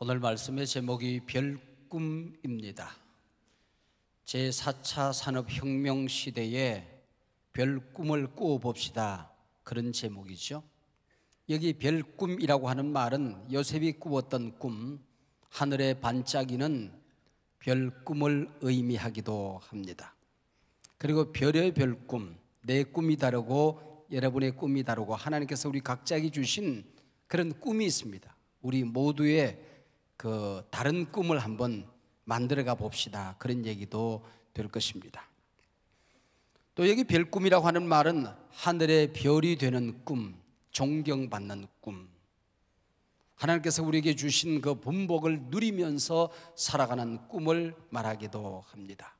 오늘 말씀의 제목이 별꿈입니다. 제4차 산업혁명 시대에 별꿈을 꾸어봅시다. 그런 제목이죠. 여기 별꿈이라고 하는 말은 요셉이 꾸었던 꿈, 하늘에 반짝이는 별꿈을 의미하기도 합니다. 그리고 별의 별꿈, 내 꿈이 다르고 여러분의 꿈이 다르고 하나님께서 우리 각자에게 주신 그런 꿈이 있습니다. 우리 모두의 그 다른 꿈을 한번 만들어가 봅시다. 그런 얘기도 될 것입니다. 또 여기 별 꿈이라고 하는 말은 하늘의 별이 되는 꿈, 존경받는 꿈. 하나님께서 우리에게 주신 그 본복을 누리면서 살아가는 꿈을 말하기도 합니다.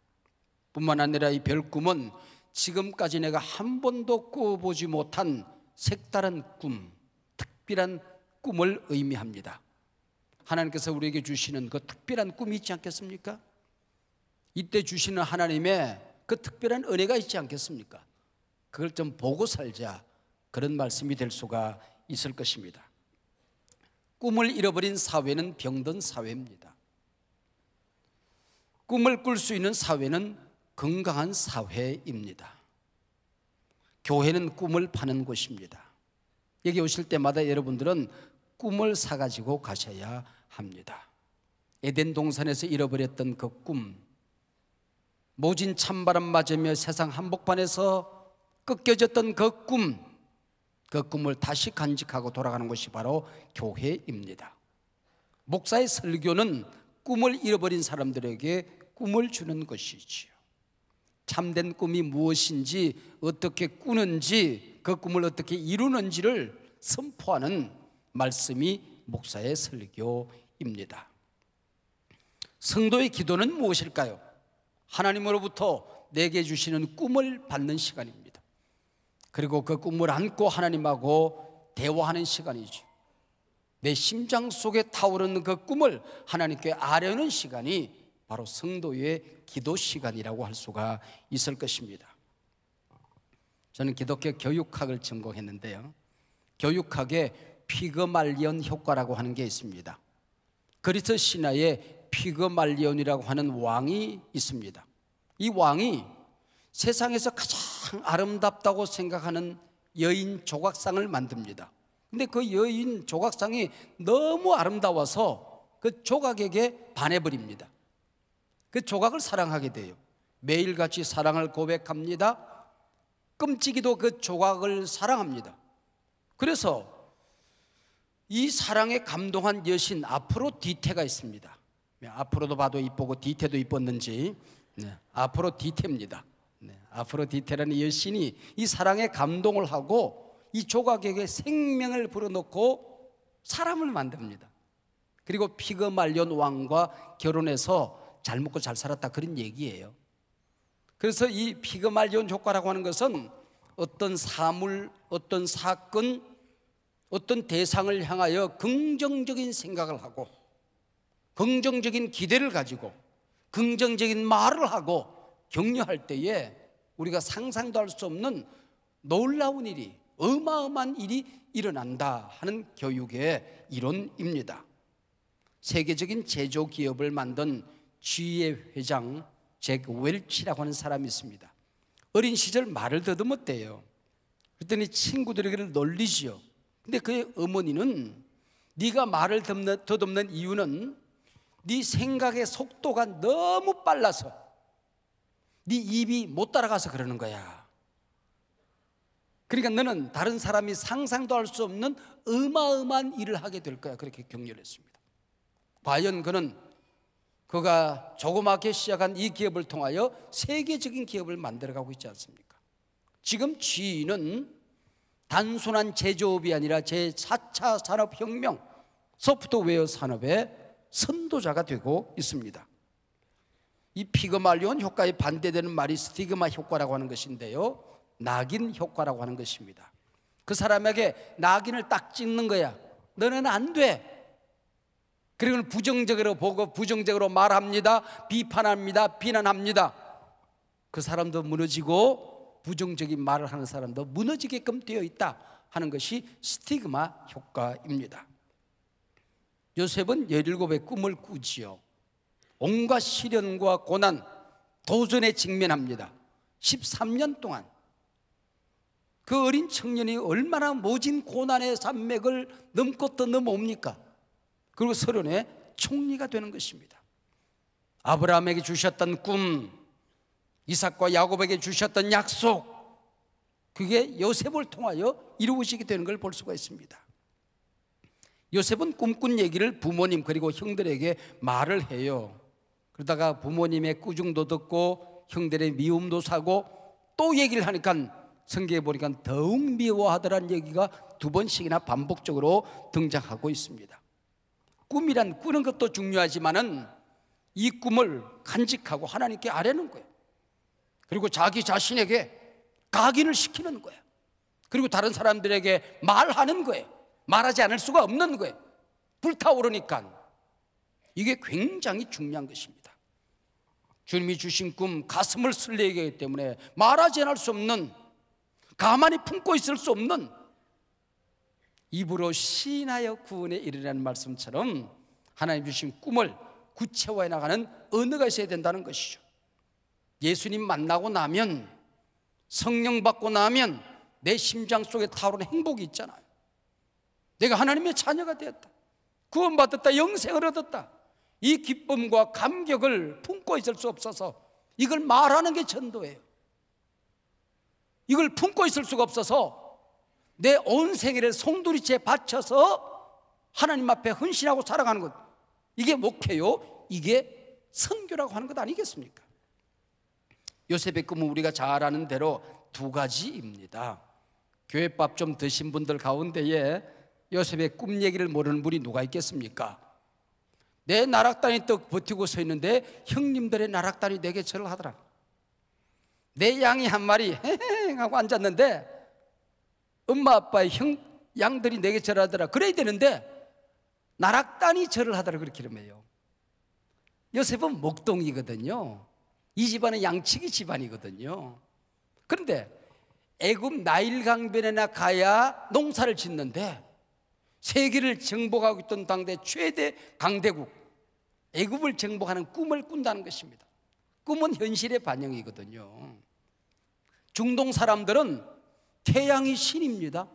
뿐만 아니라 이 별 꿈은 지금까지 내가 한 번도 꾸어보지 못한 색다른 꿈, 특별한 꿈을 의미합니다. 하나님께서 우리에게 주시는 그 특별한 꿈이 있지 않겠습니까? 이때 주시는 하나님의 그 특별한 은혜가 있지 않겠습니까? 그걸 좀 보고 살자 그런 말씀이 될 수가 있을 것입니다. 꿈을 잃어버린 사회는 병든 사회입니다. 꿈을 꿀 수 있는 사회는 건강한 사회입니다. 교회는 꿈을 파는 곳입니다. 여기 오실 때마다 여러분들은 꿈을 사가지고 가셔야 합니다. 에덴 동산에서 잃어버렸던 그 꿈, 모진 찬바람 맞으며 세상 한복판에서 꺾여졌던 그 꿈, 그 꿈을 다시 간직하고 돌아가는 것이 바로 교회입니다. 목사의 설교는 꿈을 잃어버린 사람들에게 꿈을 주는 것이지요. 참된 꿈이 무엇인지 어떻게 꾸는지 그 꿈을 어떻게 이루는지를 선포하는 말씀이 목사의 설교입니다. 성도의 기도는 무엇일까요? 하나님으로부터 내게 주시는 꿈을 받는 시간입니다. 그리고 그 꿈을 안고 하나님하고 대화하는 시간이죠. 내 심장 속에 타오르그 꿈을 하나님께 아뢰는 시간이 바로 성도의 기도 시간이라고 할 수가 있을 것입니다. 저는 기독교 교육학을 전공했는데요. 교육학에 피그말리온 효과라고 하는 게 있습니다. 그리스 신화에 피그말리온이라고 하는 왕이 있습니다. 이 왕이 세상에서 가장 아름답다고 생각하는 여인 조각상을 만듭니다. 근데 그 여인 조각상이 너무 아름다워서 그 조각에게 반해버립니다. 그 조각을 사랑하게 돼요. 매일같이 사랑을 고백합니다. 끔찍이도 그 조각을 사랑합니다. 그래서 이 사랑에 감동한 여신 앞으로 뒤태가 있습니다. 네, 앞으로도 봐도 이쁘고 뒤태도 이뻤는지 네. 앞으로 뒤태입니다. 네. 앞으로 뒤태라는 여신이 이 사랑에 감동을 하고 이 조각에게 생명을 불어넣고 사람을 만듭니다. 그리고 피가 말년 왕과 결혼해서 잘 먹고 잘 살았다 그런 얘기예요. 그래서 이 피가 말년 효과라고 하는 것은 어떤 사물, 어떤 사건, 어떤 대상을 향하여 긍정적인 생각을 하고 긍정적인 기대를 가지고 긍정적인 말을 하고 격려할 때에 우리가 상상도 할 수 없는 놀라운 일이 어마어마한 일이 일어난다 하는 교육의 이론입니다. 세계적인 제조 기업을 만든 GE 회장 제잭 웰치라고 하는 사람이 있습니다. 어린 시절 말을 더듬었대요. 그랬더니 친구들에게는 놀리지요. 근데 그의 어머니는 네가 말을 더듬는 이유는 네 생각의 속도가 너무 빨라서 네 입이 못 따라가서 그러는 거야. 그러니까 너는 다른 사람이 상상도 할 수 없는 어마어마한 일을 하게 될 거야. 그렇게 격려를 했습니다. 과연 그는 그가 조그맣게 시작한 이 기업을 통하여 세계적인 기업을 만들어가고 있지 않습니까? 지금 지인은 단순한 제조업이 아니라 제4차 산업혁명 소프트웨어 산업의 선도자가 되고 있습니다. 이 피그말리온 효과에 반대되는 말이 스티그마 효과라고 하는 것인데요. 낙인 효과라고 하는 것입니다. 그 사람에게 낙인을 딱 찍는 거야. 너는 안 돼. 그리고 부정적으로 보고 부정적으로 말합니다. 비판합니다. 비난합니다. 그 사람도 무너지고 부정적인 말을 하는 사람도 무너지게끔 되어 있다 하는 것이 스티그마 효과입니다. 요셉은 17의 꿈을 꾸지요. 온갖 시련과 고난, 도전에 직면합니다. 13년 동안 그 어린 청년이 얼마나 모진 고난의 산맥을 넘고 또 넘어옵니까? 그리고 서론에 총리가 되는 것입니다. 아브라함에게 주셨던 꿈, 이삭과 야곱에게 주셨던 약속 그게 요셉을 통하여 이루어지게 되는 걸 볼 수가 있습니다. 요셉은 꿈꾼 얘기를 부모님 그리고 형들에게 말을 해요. 그러다가 부모님의 꾸중도 듣고 형들의 미움도 사고 또 얘기를 하니까 성경에 보니까 더욱 미워하더란 얘기가 두 번씩이나 반복적으로 등장하고 있습니다. 꿈이란 꾸는 것도 중요하지만은 이 꿈을 간직하고 하나님께 아뢰는 거예요. 그리고 자기 자신에게 각인을 시키는 거예요. 그리고 다른 사람들에게 말하는 거예요. 말하지 않을 수가 없는 거예요. 불타오르니까. 이게 굉장히 중요한 것입니다. 주님이 주신 꿈, 가슴을 설레게 하기 때문에 말하지 않을 수 없는, 가만히 품고 있을 수 없는, 입으로 시인하여 구원에 이르라는 말씀처럼 하나님 주신 꿈을 구체화해 나가는 은혜가 있어야 된다는 것이죠. 예수님 만나고 나면 성령 받고 나면 내 심장 속에 타오르는 행복이 있잖아요. 내가 하나님의 자녀가 되었다. 구원받았다. 영생을 얻었다. 이 기쁨과 감격을 품고 있을 수 없어서 이걸 말하는 게 전도예요. 이걸 품고 있을 수가 없어서 내 온 생애를 송두리째 바쳐서 하나님 앞에 헌신하고 살아가는 것. 이게 목회요. 이게 선교라고 하는 것 아니겠습니까? 요셉의 꿈은 우리가 잘 아는 대로 두 가지입니다. 교회밥 좀 드신 분들 가운데에 요셉의 꿈 얘기를 모르는 분이 누가 있겠습니까? 내 나락단이 떡 버티고 서 있는데 형님들의 나락단이 내게 절을 하더라. 내 양이 한 마리 헤헤 하고 앉았는데 엄마 아빠의 형 양들이 내게 절하더라. 그래야 되는데 나락단이 절을 하더라 그렇게 이름해요. 요셉은 목동이거든요. 이 집안은 양치기 집안이거든요. 그런데 애굽 나일 강변에나 가야 농사를 짓는데 세계를 정복하고 있던 당대 최대 강대국 애굽을 정복하는 꿈을 꾼다는 것입니다. 꿈은 현실의 반영이거든요. 중동 사람들은 태양이 신입니다.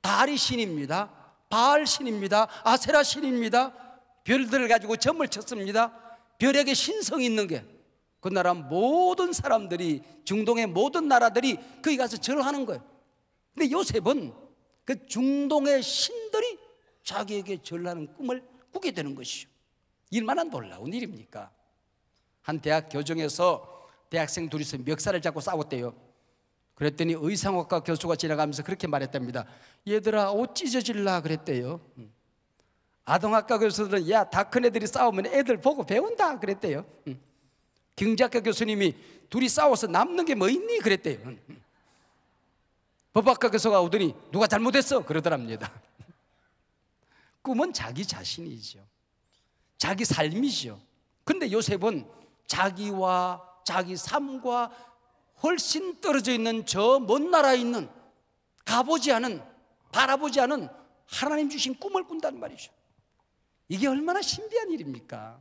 달이 신입니다. 바알 신입니다. 아세라 신입니다. 별들을 가지고 점을 쳤습니다. 별에게 신성이 있는 게그 나라 모든 사람들이 중동의 모든 나라들이 거기 가서 절하는 거예요. 근데 요셉은 그 중동의 신들이 자기에게 절하는 꿈을 꾸게 되는 것이죠. 일만한 놀라운 일입니까? 한 대학 교정에서 대학생 둘이서 멱살을 잡고 싸웠대요. 그랬더니 의상학과 교수가 지나가면서 그렇게 말했답니다. 얘들아 옷 찢어질라 그랬대요. 음. 아동학과 교수들은 야 다 큰 애들이 싸우면 애들 보고 배운다 그랬대요. 음. 경제학교 교수님이 둘이 싸워서 남는 게 뭐 있니? 그랬대요. 법학과 교수가 오더니 누가 잘못했어? 그러더랍니다. 꿈은 자기 자신이죠. 자기 삶이죠. 근데 요셉은 자기와 자기 삶과 훨씬 떨어져 있는 저 먼 나라에 있는 가보지 않은 바라보지 않은 하나님 주신 꿈을 꾼단 말이죠. 이게 얼마나 신비한 일입니까?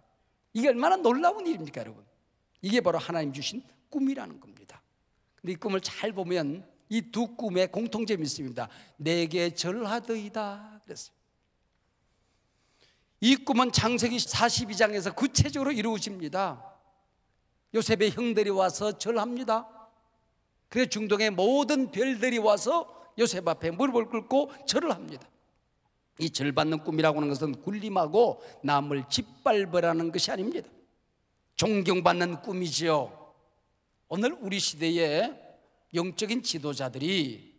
이게 얼마나 놀라운 일입니까, 여러분? 이게 바로 하나님 주신 꿈이라는 겁니다. 근데 이 꿈을 잘 보면 이 두 꿈의 공통점이 있습니다. 내게 절하더이다. 그랬어요. 이 꿈은 장세기 42장에서 구체적으로 이루어집니다. 요셉의 형들이 와서 절합니다. 그래 중동의 모든 별들이 와서 요셉 앞에 무릎을 꿇고 절을 합니다. 이 절받는 꿈이라고 하는 것은 굴림하고 남을 짓밟으라는 것이 아닙니다. 존경받는 꿈이지요. 오늘 우리 시대에 영적인 지도자들이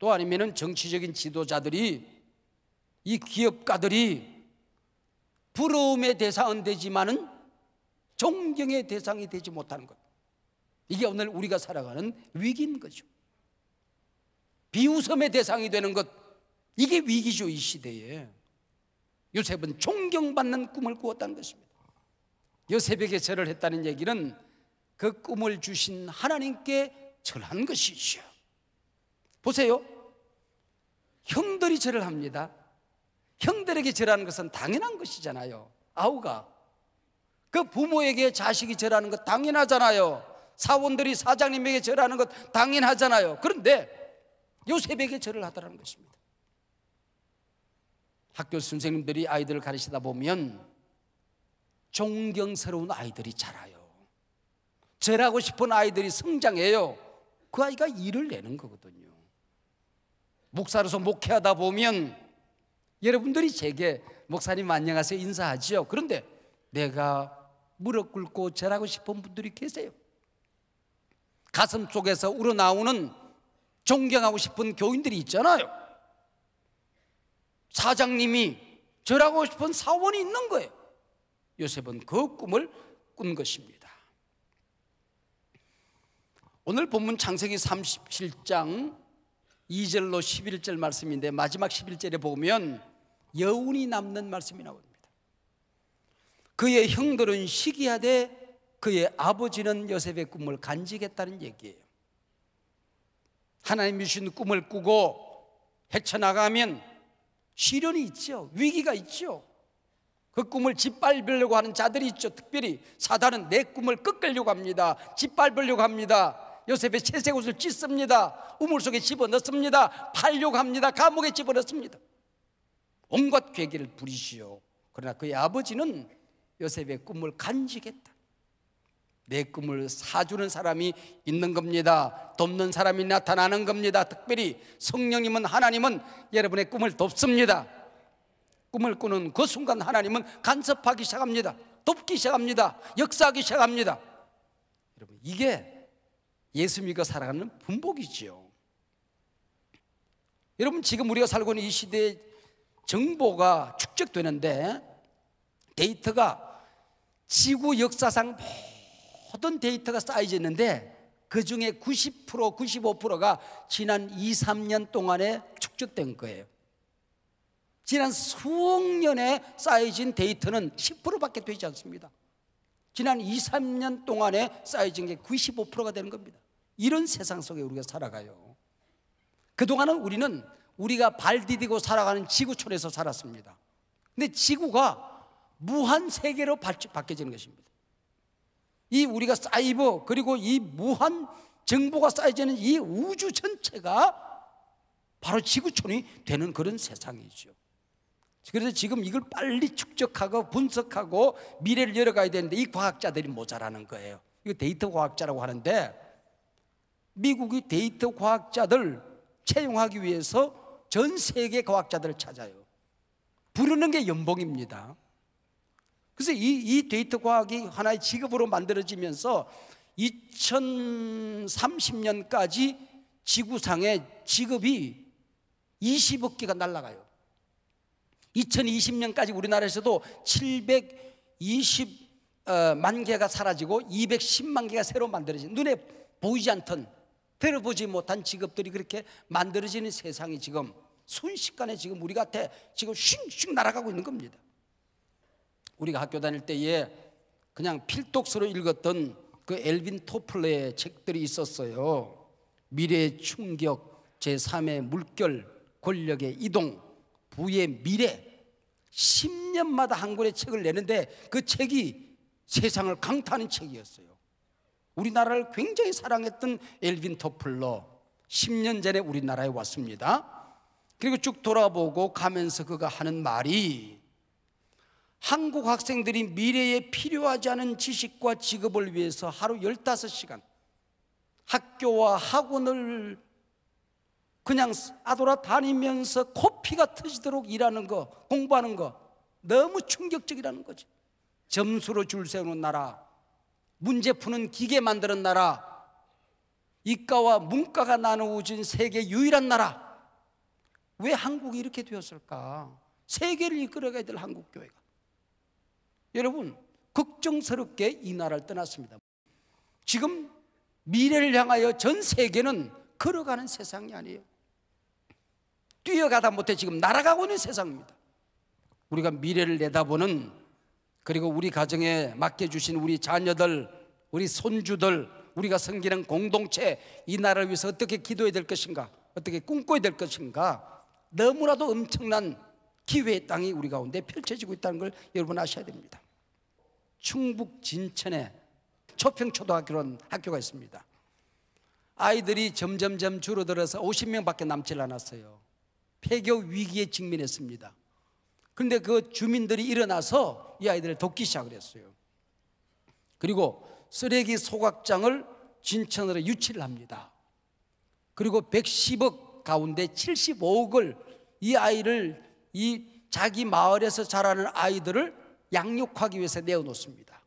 또아니면 정치적인 지도자들이 이 기업가들이 부러움의 대상은 되지만은 존경의 대상이 되지 못하는 것. 이게 오늘 우리가 살아가는 위기인 거죠. 비웃음의 대상이 되는 것. 이게 위기죠, 이 시대에. 요셉은 존경받는 꿈을 꾸었다는 것입니다. 요새벽에 절을 했다는 얘기는 그 꿈을 주신 하나님께 절한 것이죠. 보세요. 형들이 절을 합니다. 형들에게 절하는 것은 당연한 것이잖아요. 아우가. 그 부모에게 자식이 절하는 것 당연하잖아요. 사원들이 사장님에게 절하는 것 당연하잖아요. 그런데 요새벽에 절을 하더라는 것입니다. 학교 선생님들이 아이들을 가르치다 보면 존경스러운 아이들이 자라요. 절하고 싶은 아이들이 성장해요. 그 아이가 일을 내는 거거든요. 목사로서 목회하다 보면 여러분들이 제게 목사님 안녕하세요 인사하지요. 그런데 내가 무릎 꿇고 절하고 싶은 분들이 계세요. 가슴 속에서 우러나오는 존경하고 싶은 교인들이 있잖아요. 사장님이 절하고 싶은 사원이 있는 거예요. 요셉은 그 꿈을 꾼 것입니다. 오늘 본문 창세기 37장 2절로 11절 말씀인데 마지막 11절에 보면 여운이 남는 말씀이 나옵니다. 그의 형들은 시기하되 그의 아버지는 요셉의 꿈을 간직했다는 얘기예요. 하나님 주신 꿈을 꾸고 헤쳐나가면 시련이 있죠. 위기가 있죠. 그 꿈을 짓밟으려고 하는 자들이 있죠. 특별히 사단은 내 꿈을 꺾으려고 합니다. 짓밟으려고 합니다. 요셉의 채색 옷을 찢습니다. 우물 속에 집어넣습니다. 팔려고 합니다. 감옥에 집어넣습니다. 온갖 괴기를 부리시오. 그러나 그의 아버지는 요셉의 꿈을 간직했다. 내 꿈을 사주는 사람이 있는 겁니다. 돕는 사람이 나타나는 겁니다. 특별히 성령님은 하나님은 여러분의 꿈을 돕습니다. 꿈을 꾸는 그 순간 하나님은 간섭하기 시작합니다. 돕기 시작합니다. 역사하기 시작합니다. 여러분, 이게 예수 믿고 살아가는 분복이지요. 여러분, 지금 우리가 살고 있는 이 시대에 정보가 축적되는데 데이터가 지구 역사상 모든 데이터가 쌓여져 는데그 중에 90% 95%가 지난 2, 3년 동안에 축적된 거예요. 지난 수억 년에 쌓여진 데이터는 10%밖에 되지 않습니다. 지난 2, 3년 동안에 쌓여진 게 95%가 되는 겁니다. 이런 세상 속에 우리가 살아가요. 그동안은 우리는 우리가 발 디디고 살아가는 지구촌에서 살았습니다. 근데 지구가 무한 세계로 바뀌어지는 것입니다. 이 우리가 사이버 그리고 이 무한 정보가 쌓여지는 이 우주 전체가 바로 지구촌이 되는 그런 세상이죠. 그래서 지금 이걸 빨리 축적하고 분석하고 미래를 열어가야 되는데 이 과학자들이 모자라는 거예요. 이거 데이터 과학자라고 하는데 미국이 데이터 과학자들 채용하기 위해서 전 세계 과학자들을 찾아요. 부르는 게 연봉입니다. 그래서 이, 이 데이터 과학이 하나의 직업으로 만들어지면서 2030년까지 지구상의 직업이 20억 개가 날아가요. 2020년까지 우리나라에서도 720만 어, 개가 사라지고 210만 개가 새로 만들어진 눈에 보이지 않던 들어보지 못한 직업들이 그렇게 만들어지는 세상이 지금 순식간에 지금 우리 같아 지금 슝슝 날아가고 있는 겁니다. 우리가 학교 다닐 때에 그냥 필독서로 읽었던 그 엘빈 토플레의 책들이 있었어요. 미래의 충격, 제3의 물결, 권력의 이동, 부의 미래 10년마다 한 권의 책을 내는데 그 책이 세상을 강타하는 책이었어요. 우리나라를 굉장히 사랑했던 엘빈 토플러 10년 전에 우리나라에 왔습니다. 그리고 쭉 돌아보고 가면서 그가 하는 말이 한국 학생들이 미래에 필요하지 않은 지식과 직업을 위해서 하루 15시간 학교와 학원을 그냥 아돌아 다니면서 코피가 터지도록 일하는 거, 공부하는 거 너무 충격적이라는 거지. 점수로 줄 세우는 나라, 문제 푸는 기계 만드는 나라, 이과와 문과가 나누어진 세계 유일한 나라. 왜 한국이 이렇게 되었을까? 세계를 이끌어가야 될 한국 교회가. 여러분, 걱정스럽게 이 나라를 떠났습니다. 지금 미래를 향하여 전 세계는 걸어가는 세상이 아니에요. 뛰어가다 못해 지금 날아가고 있는 세상입니다. 우리가 미래를 내다보는 그리고 우리 가정에 맡겨주신 우리 자녀들, 우리 손주들, 우리가 섬기는 공동체, 이 나라를 위해서 어떻게 기도해야 될 것인가, 어떻게 꿈꿔야 될 것인가, 너무나도 엄청난 기회의 땅이 우리 가운데 펼쳐지고 있다는 걸 여러분 아셔야 됩니다. 충북 진천에 초평초등학교라는 학교가 있습니다. 아이들이 점점점 줄어들어서 50명밖에 남질 않았어요. 폐교 위기에 직면했습니다. 그런데 그 주민들이 일어나서 이 아이들을 돕기 시작을 했어요. 그리고 쓰레기 소각장을 진천으로 유치를 합니다. 그리고 110억 가운데 75억을 이 아이를 이 자기 마을에서 자라는 아이들을 양육하기 위해서 내어놓습니다.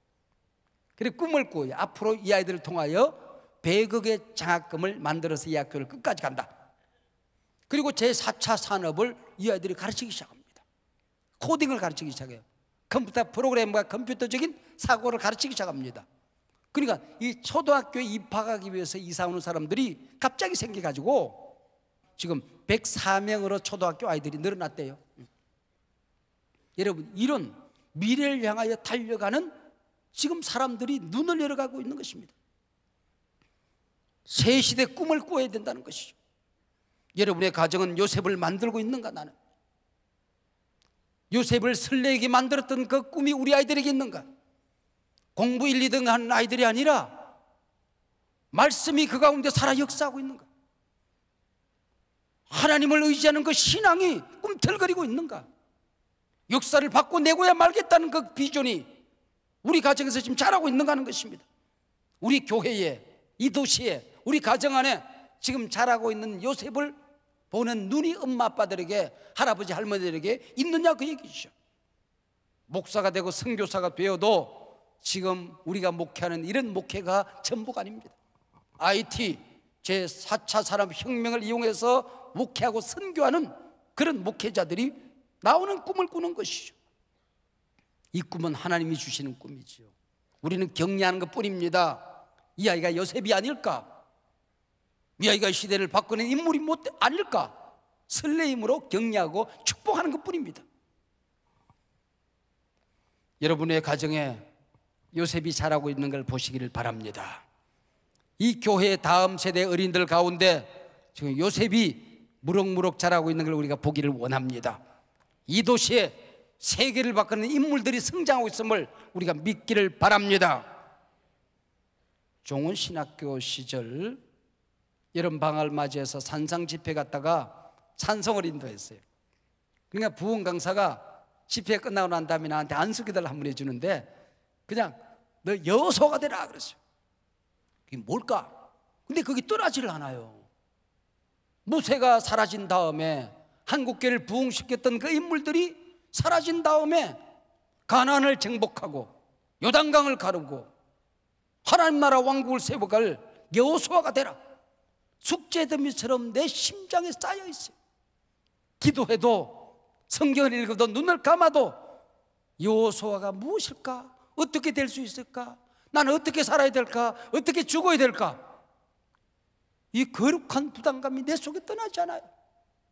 그리고 꿈을 꾸어요. 앞으로 이 아이들을 통하여 100억의 장학금을 만들어서 이 학교를 끝까지 간다. 그리고 제4차 산업을 이 아이들이 가르치기 시작합니다. 코딩을 가르치기 시작해요. 컴퓨터 프로그램과 컴퓨터적인 사고를 가르치기 시작합니다. 그러니까 이 초등학교에 입학하기 위해서 이사 오는 사람들이 갑자기 생겨가지고 지금 104명으로 초등학교 아이들이 늘어났대요. 여러분 이런 미래를 향하여 달려가는 지금 사람들이 눈을 열어가고 있는 것입니다. 새 시대 꿈을 꾸어야 된다는 것이죠. 여러분의 가정은 요셉을 만들고 있는가 나는? 요셉을 설레게 만들었던 그 꿈이 우리 아이들에게 있는가? 공부 1, 2등 하는 아이들이 아니라 말씀이 그 가운데 살아 역사하고 있는가? 하나님을 의지하는 그 신앙이 꿈틀거리고 있는가? 역사를 바꿔내고야 말겠다는 그 비전이 우리 가정에서 지금 자라고 있는가 하는 것입니다. 우리 교회에, 이 도시에, 우리 가정 안에 지금 자라고 있는 요셉을 보는 눈이 엄마 아빠들에게 할아버지 할머니들에게 있느냐 그 얘기죠. 목사가 되고 선교사가 되어도 지금 우리가 목회하는 이런 목회가 전부가 아닙니다. IT 제 4차 산업 혁명을 이용해서 목회하고 선교하는 그런 목회자들이 나오는 꿈을 꾸는 것이죠. 이 꿈은 하나님이 주시는 꿈이지요. 우리는 경리하는 것 뿐입니다. 이 아이가 요셉이 아닐까? 미 아이가 시대를 바꾸는 인물이 못 아닐까? 설레임으로 격려하고 축복하는 것 뿐입니다. 여러분의 가정에 요셉이 자라고 있는 걸 보시기를 바랍니다. 이 교회 다음 세대 어린들 가운데 지금 요셉이 무럭무럭 자라고 있는 걸 우리가 보기를 원합니다. 이 도시에 세계를 바꾸는 인물들이 성장하고 있음을 우리가 믿기를 바랍니다. 종은 신학교 시절 여름 방학을 맞이해서 산상 집회 갔다가 찬송을 인도했어요. 그러니까 부흥 강사가 집회 끝나고 난 다음에 나한테 안수기도를 한번 해주는데 그냥 너여호가 되라 그랬어요. 이게 뭘까? 근데 그게 떠나지 않아요. 모세가 사라진 다음에 한국교를 부흥시켰던 그 인물들이 사라진 다음에 가나을 정복하고 요단강을 가르고 하나님 나라 왕국을 세워갈 여호수아가 되라. 숙제더미처럼 내 심장에 쌓여 있어요. 기도해도 성경을 읽어도 눈을 감아도 여호수가 무엇일까? 어떻게 될 수 있을까? 나는 어떻게 살아야 될까? 어떻게 죽어야 될까? 이 거룩한 부담감이 내 속에 떠나잖아요.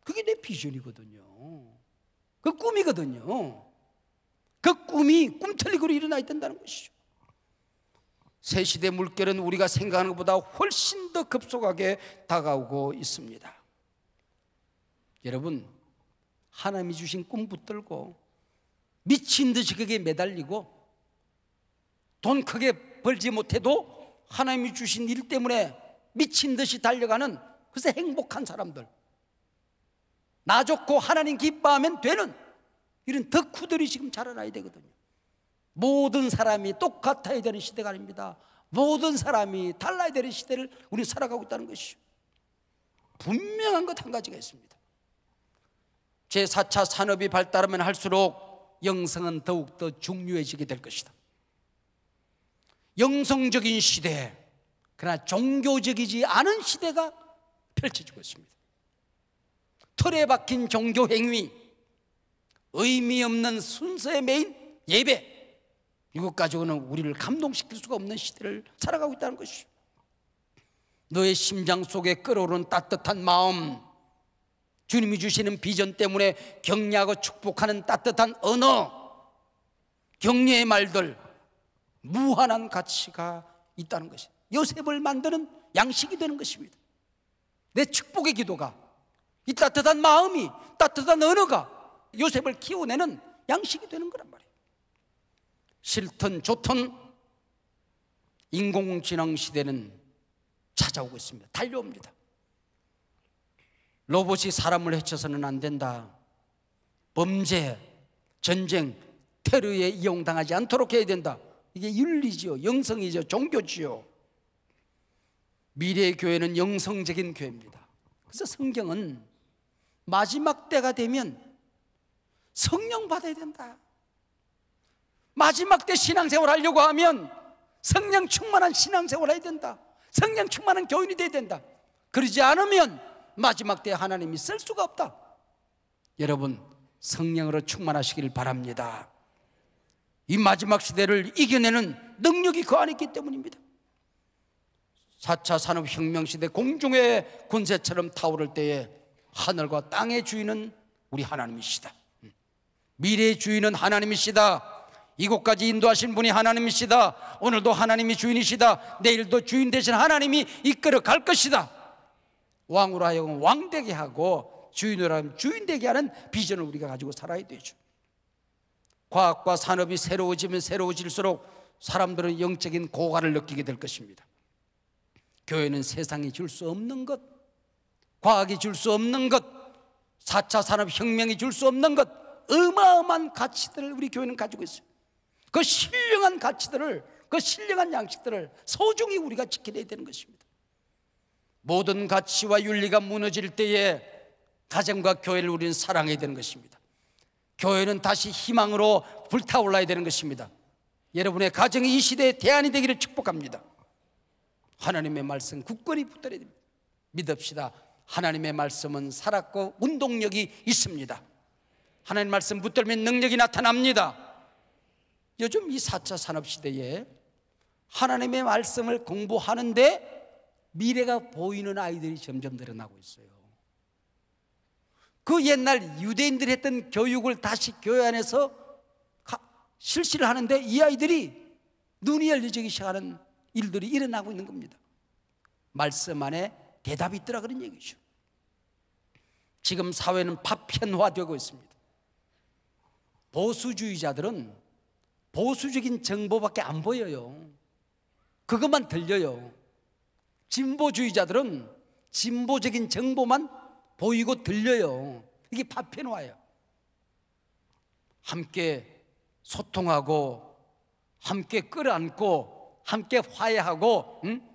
그게 내 비전이거든요. 그 꿈이거든요. 그 꿈이 꿈틀리기 일어나야 된다는 것이죠. 새 시대 물결은 우리가 생각하는 것보다 훨씬 더 급속하게 다가오고 있습니다. 여러분, 하나님이 주신 꿈 붙들고 미친 듯이 그게 매달리고 돈 크게 벌지 못해도 하나님이 주신 일 때문에 미친 듯이 달려가는 글쎄 행복한 사람들. 나 좋고 하나님 기뻐하면 되는 이런 덕후들이 지금 자라나야 되거든요. 모든 사람이 똑같아야 되는 시대가 아닙니다. 모든 사람이 달라야 되는 시대를 우리 살아가고 있다는 것이죠. 분명한 것 한 가지가 있습니다. 제4차 산업이 발달하면 할수록 영성은 더욱더 중요해지게 될 것이다. 영성적인 시대, 그러나 종교적이지 않은 시대가 펼쳐지고 있습니다. 틀에 박힌 종교 행위, 의미 없는 순서에 메인 예배, 이것 가지고는 우리를 감동시킬 수가 없는 시대를 살아가고 있다는 것이죠. 너의 심장 속에 끓어오른 따뜻한 마음, 주님이 주시는 비전 때문에 격려하고 축복하는 따뜻한 언어, 격려의 말들, 무한한 가치가 있다는 것이 요셉을 만드는 양식이 되는 것입니다. 내 축복의 기도가 이 따뜻한 마음이 따뜻한 언어가 요셉을 키워내는 양식이 되는 거란 말이에요. 싫든 좋든 인공지능 시대는 찾아오고 있습니다. 달려옵니다. 로봇이 사람을 해쳐서는 안 된다. 범죄, 전쟁, 테러에 이용당하지 않도록 해야 된다. 이게 윤리지요, 영성이죠, 종교지요. 미래의 교회는 영성적인 교회입니다. 그래서 성경은 마지막 때가 되면 성령 받아야 된다. 마지막 때 신앙생활 하려고 하면 성령 충만한 신앙생활 해야 된다. 성령 충만한 교인이 돼야 된다. 그러지 않으면 마지막 때 하나님이 쓸 수가 없다. 여러분, 성령으로 충만하시기 바랍니다. 이 마지막 시대를 이겨내는 능력이 그 안에 있기 때문입니다. 4차 산업혁명 시대 공중의 군세처럼 타오를 때에 하늘과 땅의 주인은 우리 하나님이시다. 미래의 주인은 하나님이시다. 이곳까지 인도하신 분이 하나님이시다. 오늘도 하나님이 주인이시다. 내일도 주인 되신 하나님이 이끌어 갈 것이다. 왕으로 하여금 왕되게 하고 주인으로 하여금 주인되게 하는 비전을 우리가 가지고 살아야 되죠. 과학과 산업이 새로워지면 새로워질수록 사람들은 영적인 고갈을 느끼게 될 것입니다. 교회는 세상이 줄 수 없는 것, 과학이 줄 수 없는 것, 4차 산업혁명이 줄 수 없는 것, 어마어마한 가치들을 우리 교회는 가지고 있어요. 그 신령한 가치들을 그 신령한 양식들을 소중히 우리가 지켜내야 되는 것입니다. 모든 가치와 윤리가 무너질 때에 가정과 교회를 우리는 사랑해야 되는 것입니다. 교회는 다시 희망으로 불타올라야 되는 것입니다. 여러분의 가정이 이 시대의 대안이 되기를 축복합니다. 하나님의 말씀 굳건히 붙들어야 됩니다. 믿읍시다. 하나님의 말씀은 살았고 운동력이 있습니다. 하나님 말씀 붙들면 능력이 나타납니다. 요즘 이 4차 산업시대에 하나님의 말씀을 공부하는데 미래가 보이는 아이들이 점점 늘어나고 있어요. 그 옛날 유대인들이 했던 교육을 다시 교회 안에서 실시를 하는데 이 아이들이 눈이 열리기 시작하는 일들이 일어나고 있는 겁니다. 말씀 안에 대답이 있더라 그런 얘기죠. 지금 사회는 파편화되고 있습니다. 보수주의자들은 보수적인 정보밖에 안 보여요. 그것만 들려요. 진보주의자들은 진보적인 정보만 보이고 들려요. 이게 파편화예요. 함께 소통하고 함께 끌어안고 함께 화해하고 응?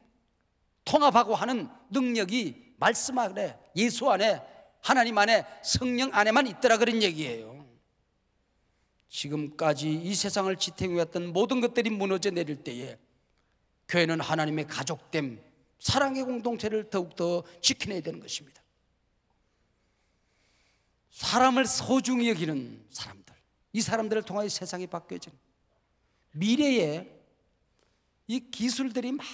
통합하고 하는 능력이 말씀 안에 예수 안에 하나님 안에 성령 안에만 있더라 그런 얘기예요. 지금까지 이 세상을 지탱해왔던 모든 것들이 무너져 내릴 때에 교회는 하나님의 가족됨, 사랑의 공동체를 더욱더 지켜내야 되는 것입니다. 사람을 소중히 여기는 사람들, 이 사람들을 통하 세상이 바뀌어지 미래에 이 기술들이 막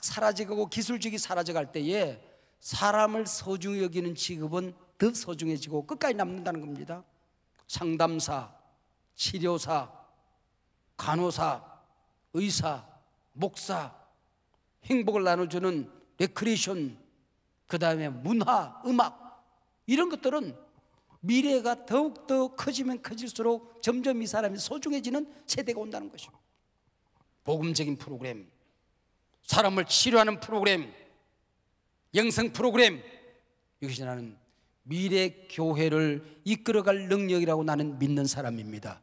사라져가고 기술직이 사라져갈 때에 사람을 소중히 여기는 직업은 더 소중해지고 끝까지 남는다는 겁니다. 상담사, 치료사, 간호사, 의사, 목사, 행복을 나눠주는 레크리션, 에이그 다음에 문화, 음악, 이런 것들은 미래가 더욱더 커지면 커질수록 점점 이 사람이 소중해지는 세대가 온다는 것이죠. 복음적인 프로그램, 사람을 치료하는 프로그램, 영성 프로그램, 이것이 나는 미래 교회를 이끌어갈 능력이라고 나는 믿는 사람입니다.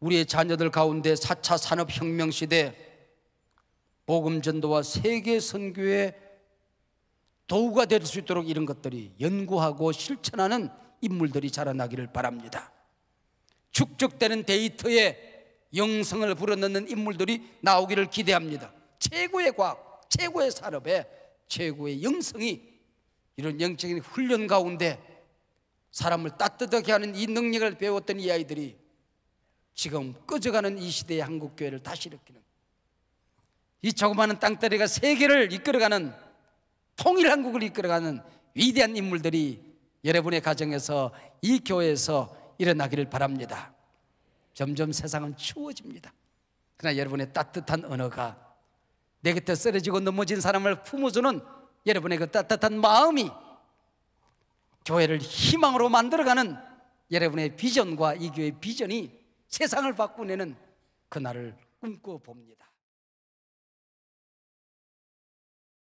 우리의 자녀들 가운데 4차 산업혁명 시대 복음 전도와 세계 선교의 도구가 될 수 있도록 이런 것들이 연구하고 실천하는 인물들이 자라나기를 바랍니다. 축적되는 데이터에 영성을 불어넣는 인물들이 나오기를 기대합니다. 최고의 과학, 최고의 산업에 최고의 영성이 이런 영적인 훈련 가운데 사람을 따뜻하게 하는 이 능력을 배웠던 이 아이들이 지금 꺼져가는이 시대의 한국 교회를 다시 일으키는 이 조그마한 땅따리가 세계를 이끌어가는 통일 한국을 이끌어가는 위대한 인물들이 여러분의 가정에서 이 교회에서 일어나기를 바랍니다. 점점 세상은 추워집니다. 그러나 여러분의 따뜻한 언어가 내 곁에 쓰러지고 넘어진 사람을 품어주는 여러분의 그 따뜻한 마음이 교회를 희망으로 만들어가는 여러분의 비전과 이 교회의 비전이 세상을 바꾸내는 그날을 꿈꿔봅니다.